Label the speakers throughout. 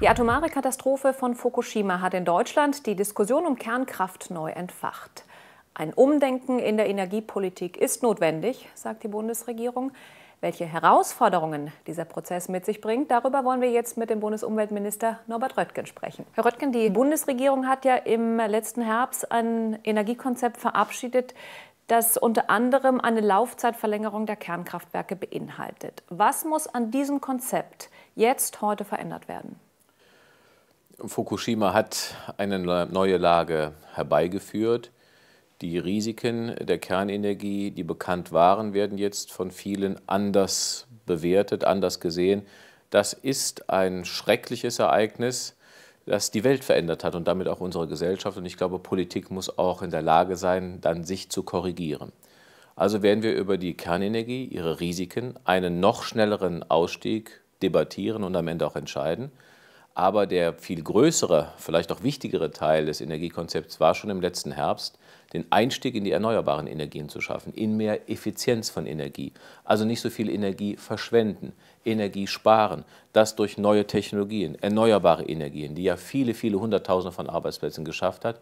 Speaker 1: Die atomare Katastrophe von Fukushima hat in Deutschland die Diskussion um Kernkraft neu entfacht. Ein Umdenken in der Energiepolitik ist notwendig, sagt die Bundesregierung. Welche Herausforderungen dieser Prozess mit sich bringt, darüber wollen wir jetzt mit dem Bundesumweltminister Norbert Röttgen sprechen. Herr Röttgen, die Bundesregierung hat ja im letzten Herbst ein Energiekonzept verabschiedet, das unter anderem eine Laufzeitverlängerung der Kernkraftwerke beinhaltet. Was muss an diesem Konzept jetzt heute verändert werden?
Speaker 2: Fukushima hat eine neue Lage herbeigeführt. Die Risiken der Kernenergie, die bekannt waren, werden jetzt von vielen anders bewertet, anders gesehen. Das ist ein schreckliches Ereignis, das die Welt verändert hat und damit auch unsere Gesellschaft. Und ich glaube, Politik muss auch in der Lage sein, dann sich zu korrigieren. Also werden wir über die Kernenergie, ihre Risiken, einen noch schnelleren Ausstieg debattieren und am Ende auch entscheiden. Aber der viel größere, vielleicht auch wichtigere Teil des Energiekonzepts war schon im letzten Herbst, den Einstieg in die erneuerbaren Energien zu schaffen, in mehr Effizienz von Energie. Also nicht so viel Energie verschwenden, Energie sparen. Das durch neue Technologien, erneuerbare Energien, die ja viele, viele Hunderttausende von Arbeitsplätzen geschafft hat.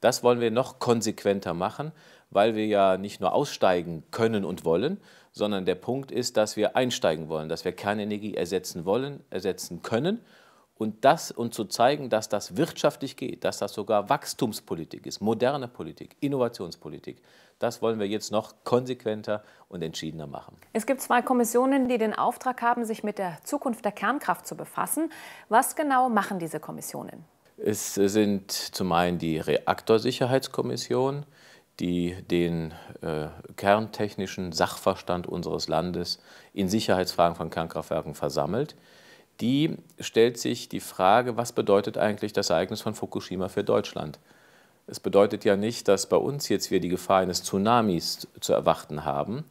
Speaker 2: Das wollen wir noch konsequenter machen, weil wir ja nicht nur aussteigen können und wollen, sondern der Punkt ist, dass wir einsteigen wollen, dass wir Kernenergie ersetzen wollen, ersetzen können und, das, und zu zeigen, dass das wirtschaftlich geht, dass das sogar Wachstumspolitik ist, moderne Politik, Innovationspolitik. Das wollen wir jetzt noch konsequenter und entschiedener machen.
Speaker 1: Es gibt zwei Kommissionen, die den Auftrag haben, sich mit der Zukunft der Kernkraft zu befassen. Was genau machen diese Kommissionen?
Speaker 2: Es sind zum einen die Reaktorsicherheitskommission, die den äh, kerntechnischen Sachverstand unseres Landes in Sicherheitsfragen von Kernkraftwerken versammelt die stellt sich die Frage, was bedeutet eigentlich das Ereignis von Fukushima für Deutschland? Es bedeutet ja nicht, dass bei uns jetzt wir die Gefahr eines Tsunamis zu erwarten haben.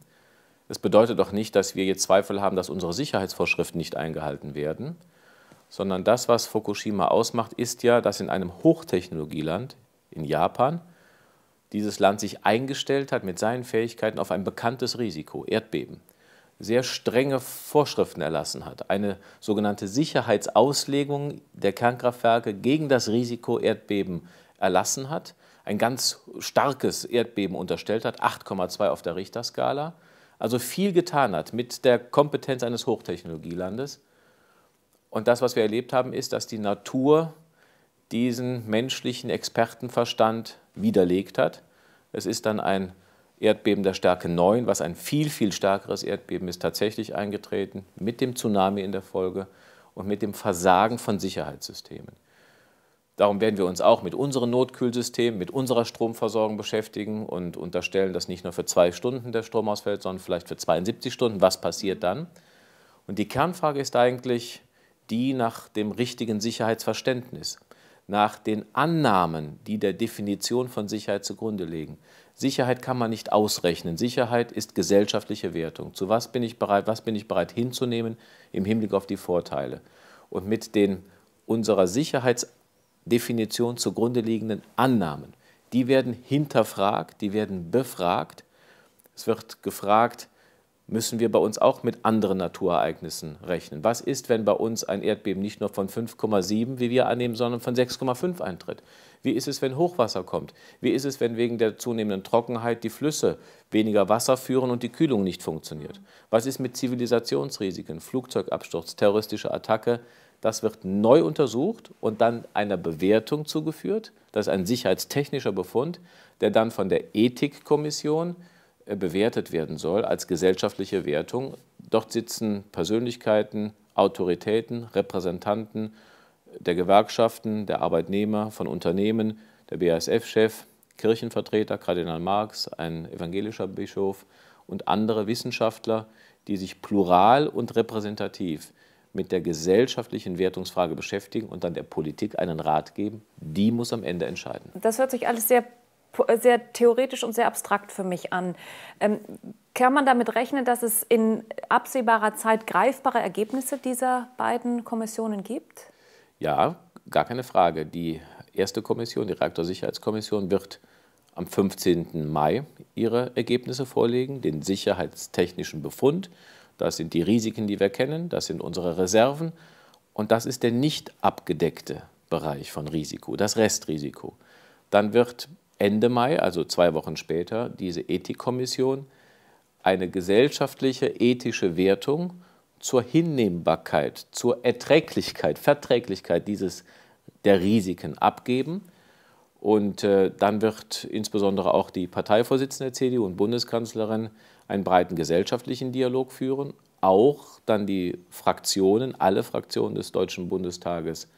Speaker 2: Es bedeutet auch nicht, dass wir jetzt Zweifel haben, dass unsere Sicherheitsvorschriften nicht eingehalten werden, sondern das, was Fukushima ausmacht, ist ja, dass in einem Hochtechnologieland, in Japan, dieses Land sich eingestellt hat mit seinen Fähigkeiten auf ein bekanntes Risiko, Erdbeben sehr strenge Vorschriften erlassen hat. Eine sogenannte Sicherheitsauslegung der Kernkraftwerke gegen das Risiko Erdbeben erlassen hat, ein ganz starkes Erdbeben unterstellt hat, 8,2 auf der Richterskala, also viel getan hat mit der Kompetenz eines Hochtechnologielandes. Und das, was wir erlebt haben, ist, dass die Natur diesen menschlichen Expertenverstand widerlegt hat. Es ist dann ein Erdbeben der Stärke 9, was ein viel, viel stärkeres Erdbeben ist, tatsächlich eingetreten, mit dem Tsunami in der Folge und mit dem Versagen von Sicherheitssystemen. Darum werden wir uns auch mit unseren Notkühlsystemen, mit unserer Stromversorgung beschäftigen und unterstellen, dass nicht nur für zwei Stunden der Strom ausfällt, sondern vielleicht für 72 Stunden. Was passiert dann? Und die Kernfrage ist eigentlich die nach dem richtigen Sicherheitsverständnis, nach den Annahmen, die der Definition von Sicherheit zugrunde liegen. Sicherheit kann man nicht ausrechnen. Sicherheit ist gesellschaftliche Wertung. Zu was bin ich bereit, was bin ich bereit hinzunehmen im Hinblick auf die Vorteile? Und mit den unserer Sicherheitsdefinition zugrunde liegenden Annahmen, die werden hinterfragt, die werden befragt. Es wird gefragt, müssen wir bei uns auch mit anderen Naturereignissen rechnen. Was ist, wenn bei uns ein Erdbeben nicht nur von 5,7, wie wir annehmen, sondern von 6,5 eintritt? Wie ist es, wenn Hochwasser kommt? Wie ist es, wenn wegen der zunehmenden Trockenheit die Flüsse weniger Wasser führen und die Kühlung nicht funktioniert? Was ist mit Zivilisationsrisiken, Flugzeugabsturz, terroristische Attacke? Das wird neu untersucht und dann einer Bewertung zugeführt. Das ist ein sicherheitstechnischer Befund, der dann von der Ethikkommission äh, bewertet werden soll als gesellschaftliche Wertung. Dort sitzen Persönlichkeiten, Autoritäten, Repräsentanten der Gewerkschaften, der Arbeitnehmer, von Unternehmen, der BASF-Chef, Kirchenvertreter, Kardinal Marx, ein evangelischer Bischof und andere Wissenschaftler, die sich plural und repräsentativ mit der gesellschaftlichen Wertungsfrage beschäftigen und dann der Politik einen Rat geben, die muss am Ende entscheiden.
Speaker 1: Das hört sich alles sehr äh, sehr theoretisch und sehr abstrakt für mich an. Ähm, kann man damit rechnen, dass es in absehbarer Zeit greifbare Ergebnisse dieser beiden Kommissionen gibt?
Speaker 2: Ja, gar keine Frage. Die erste Kommission, die Reaktorsicherheitskommission, wird am 15. Mai ihre Ergebnisse vorlegen, den sicherheitstechnischen Befund. Das sind die Risiken, die wir kennen, das sind unsere Reserven und das ist der nicht abgedeckte Bereich von Risiko, das Restrisiko. Dann wird Ende Mai, also zwei Wochen später, diese Ethikkommission eine gesellschaftliche ethische Wertung zur Hinnehmbarkeit, zur Erträglichkeit, Verträglichkeit dieses der Risiken abgeben. Und äh, dann wird insbesondere auch die Parteivorsitzende der CDU und Bundeskanzlerin einen breiten gesellschaftlichen Dialog führen, auch dann die Fraktionen, alle Fraktionen des Deutschen Bundestages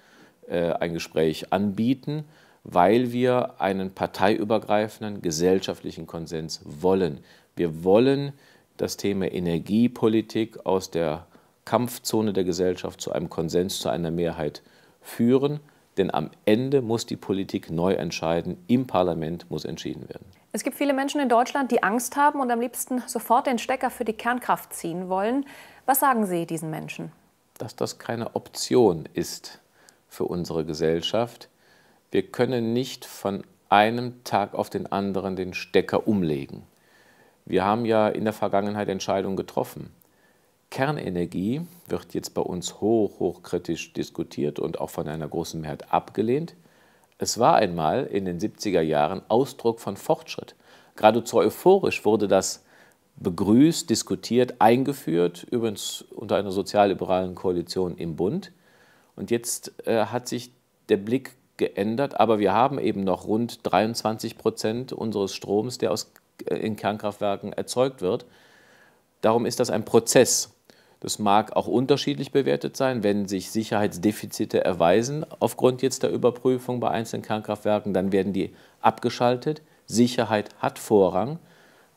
Speaker 2: äh, ein Gespräch anbieten weil wir einen parteiübergreifenden gesellschaftlichen Konsens wollen. Wir wollen das Thema Energiepolitik aus der Kampfzone der Gesellschaft zu einem Konsens, zu einer Mehrheit führen. Denn am Ende muss die Politik neu entscheiden. Im Parlament muss entschieden werden.
Speaker 1: Es gibt viele Menschen in Deutschland, die Angst haben und am liebsten sofort den Stecker für die Kernkraft ziehen wollen. Was sagen Sie diesen Menschen?
Speaker 2: Dass das keine Option ist für unsere Gesellschaft wir können nicht von einem Tag auf den anderen den Stecker umlegen. Wir haben ja in der Vergangenheit Entscheidungen getroffen. Kernenergie wird jetzt bei uns hoch, hochkritisch diskutiert und auch von einer großen Mehrheit abgelehnt. Es war einmal in den 70er Jahren Ausdruck von Fortschritt. Geradezu euphorisch wurde das begrüßt, diskutiert, eingeführt, übrigens unter einer sozialliberalen Koalition im Bund. Und jetzt äh, hat sich der Blick geändert, aber wir haben eben noch rund 23 Prozent unseres Stroms, der aus, äh, in Kernkraftwerken erzeugt wird. Darum ist das ein Prozess. Das mag auch unterschiedlich bewertet sein, wenn sich Sicherheitsdefizite erweisen aufgrund jetzt der Überprüfung bei einzelnen Kernkraftwerken, dann werden die abgeschaltet. Sicherheit hat Vorrang,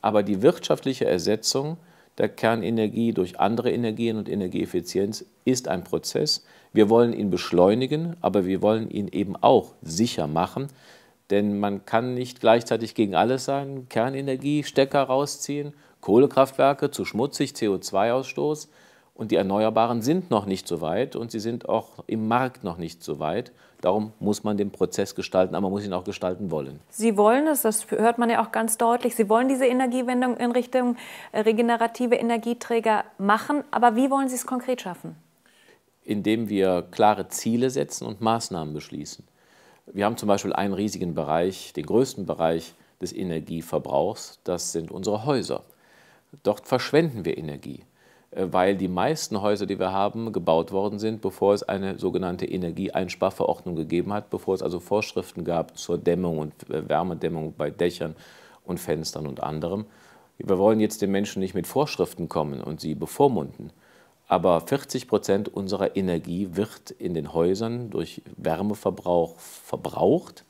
Speaker 2: aber die wirtschaftliche Ersetzung der Kernenergie durch andere Energien und Energieeffizienz ist ein Prozess. Wir wollen ihn beschleunigen, aber wir wollen ihn eben auch sicher machen, denn man kann nicht gleichzeitig gegen alles sein. Kernenergie, Stecker rausziehen, Kohlekraftwerke zu schmutzig, CO2-Ausstoß. Und die Erneuerbaren sind noch nicht so weit und sie sind auch im Markt noch nicht so weit. Darum muss man den Prozess gestalten, aber man muss ihn auch gestalten wollen.
Speaker 1: Sie wollen es, das hört man ja auch ganz deutlich. Sie wollen diese Energiewendung in Richtung äh, regenerative Energieträger machen. Aber wie wollen Sie es konkret schaffen?
Speaker 2: Indem wir klare Ziele setzen und Maßnahmen beschließen. Wir haben zum Beispiel einen riesigen Bereich, den größten Bereich des Energieverbrauchs, das sind unsere Häuser. Dort verschwenden wir Energie. Äh, weil die meisten Häuser, die wir haben, gebaut worden sind, bevor es eine sogenannte Energieeinsparverordnung gegeben hat, bevor es also Vorschriften gab zur Dämmung und äh, Wärmedämmung bei Dächern und Fenstern und anderem. Wir wollen jetzt den Menschen nicht mit Vorschriften kommen und sie bevormunden. Aber 40 Prozent unserer Energie wird in den Häusern durch Wärmeverbrauch verbraucht.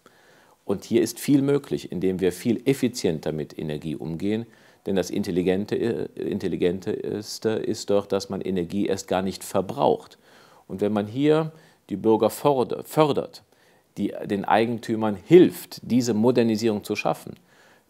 Speaker 2: Und hier ist viel möglich, indem wir viel effizienter mit Energie umgehen. Denn das Intelligente, äh, Intelligente äh, ist, doch, dass man Energie erst gar nicht verbraucht. Und wenn man hier die Bürger fördert, die den Eigentümern hilft, diese Modernisierung zu schaffen,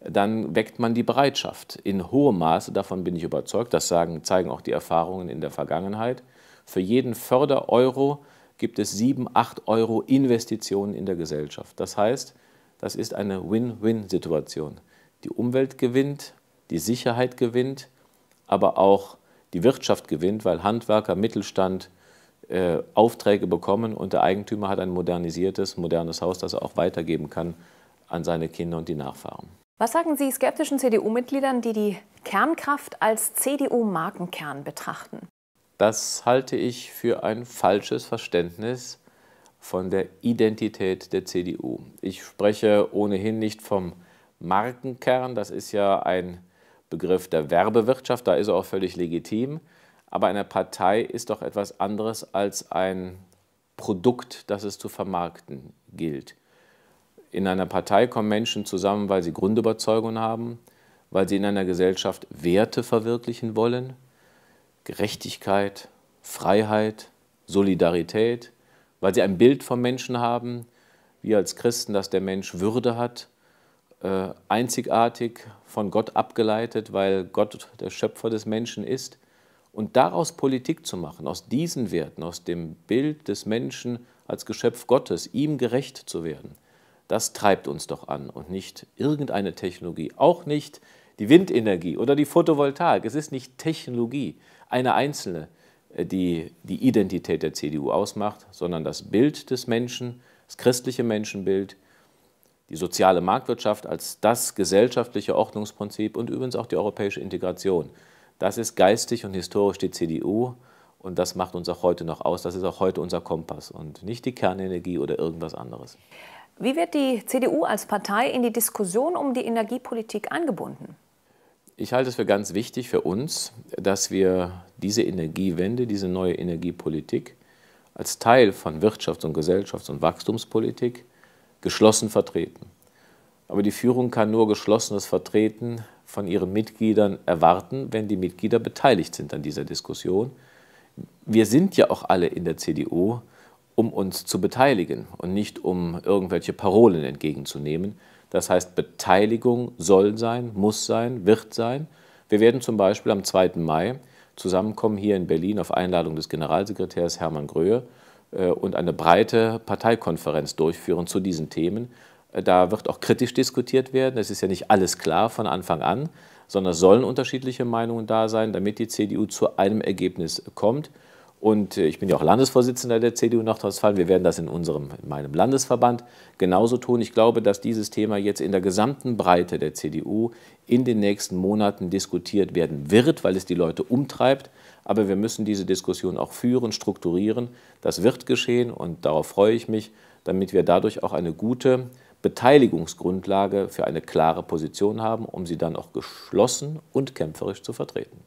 Speaker 2: dann weckt man die Bereitschaft in hohem Maße, davon bin ich überzeugt, das sagen, zeigen auch die Erfahrungen in der Vergangenheit. Für jeden Förder-Euro gibt es sieben, acht Euro Investitionen in der Gesellschaft. Das heißt, das ist eine Win-Win-Situation. Die Umwelt gewinnt, die Sicherheit gewinnt, aber auch die Wirtschaft gewinnt, weil Handwerker, Mittelstand äh, Aufträge bekommen und der Eigentümer hat ein modernisiertes, modernes Haus, das er auch weitergeben kann an seine Kinder und die Nachfahren.
Speaker 1: Was sagen Sie skeptischen CDU-Mitgliedern, die die Kernkraft als CDU-Markenkern betrachten?
Speaker 2: Das halte ich für ein falsches Verständnis von der Identität der CDU. Ich spreche ohnehin nicht vom Markenkern, das ist ja ein Begriff der Werbewirtschaft, da ist er auch völlig legitim. Aber eine Partei ist doch etwas anderes als ein Produkt, das es zu vermarkten gilt. In einer Partei kommen Menschen zusammen, weil sie Grundüberzeugungen haben, weil sie in einer Gesellschaft Werte verwirklichen wollen, Gerechtigkeit, Freiheit, Solidarität, weil sie ein Bild vom Menschen haben, wie als Christen, dass der Mensch Würde hat, äh, einzigartig von Gott abgeleitet, weil Gott der Schöpfer des Menschen ist. Und daraus Politik zu machen, aus diesen Werten, aus dem Bild des Menschen als Geschöpf Gottes, ihm gerecht zu werden, das treibt uns doch an und nicht irgendeine Technologie, auch nicht die Windenergie oder die Photovoltaik. Es ist nicht Technologie, eine einzelne, äh, die die Identität der CDU ausmacht, sondern das Bild des Menschen, das christliche Menschenbild, die soziale Marktwirtschaft als das gesellschaftliche Ordnungsprinzip und übrigens auch die europäische Integration. Das ist geistig und historisch die CDU und das macht uns auch heute noch aus. Das ist auch heute unser Kompass und nicht die Kernenergie oder irgendwas anderes.
Speaker 1: Wie wird die CDU als Partei in die Diskussion um die Energiepolitik eingebunden?
Speaker 2: Ich halte es für ganz wichtig für uns, dass wir diese Energiewende, diese neue Energiepolitik als Teil von Wirtschafts- und Gesellschafts- und Wachstumspolitik geschlossen vertreten. Aber die Führung kann nur geschlossenes Vertreten von ihren Mitgliedern erwarten, wenn die Mitglieder beteiligt sind an dieser Diskussion. Wir sind ja auch alle in der CDU, um uns zu beteiligen und nicht um irgendwelche Parolen entgegenzunehmen. Das heißt, Beteiligung soll sein, muss sein, wird sein. Wir werden zum Beispiel am 2. Mai zusammenkommen hier in Berlin auf Einladung des Generalsekretärs Hermann Gröhe äh, und eine breite Parteikonferenz durchführen zu diesen Themen. Äh, da wird auch kritisch diskutiert werden. Es ist ja nicht alles klar von Anfang an, sondern sollen unterschiedliche Meinungen da sein, damit die CDU zu einem Ergebnis kommt. Und äh, ich bin ja auch Landesvorsitzender der CDU Nordrhein-Westfalen. Wir werden das in unserem, in meinem Landesverband genauso tun. Ich glaube, dass dieses Thema jetzt in der gesamten Breite der CDU in den nächsten Monaten diskutiert werden wird, weil es die Leute umtreibt. Aber wir müssen diese Diskussion auch führen, strukturieren. Das wird geschehen und darauf freue ich mich, damit wir dadurch auch eine gute Beteiligungsgrundlage für eine klare Position haben, um sie dann auch geschlossen und kämpferisch zu vertreten.